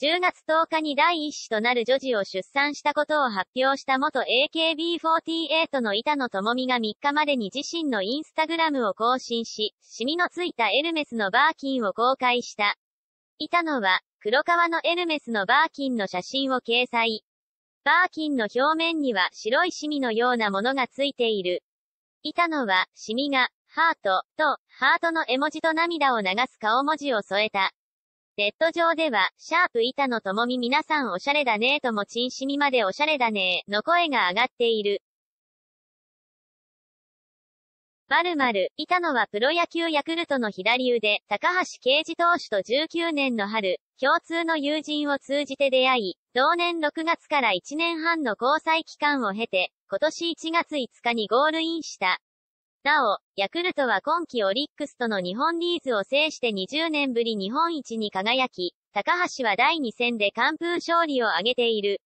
10月10日に第一子となる女児を出産したことを発表した元 AKB48 の板野智美が3日までに自身のインスタグラムを更新し、シミのついたエルメスのバーキンを公開した。板野は、黒革のエルメスのバーキンの写真を掲載。バーキンの表面には白いシミのようなものがついている。板野は、シミが、ハート、と、ハートの絵文字と涙を流す顔文字を添えた。ネット上では、シャープ板野も美皆さんおしゃれだねーともチンシミまでおしゃれだねーの声が上がっている。まるまる、板野はプロ野球ヤクルトの左腕、高橋慶治投手と19年の春、共通の友人を通じて出会い、同年6月から1年半の交際期間を経て、今年1月5日にゴールインした。なお、ヤクルトは今季オリックスとの日本リーズを制して20年ぶり日本一に輝き、高橋は第2戦で完封勝利を挙げている。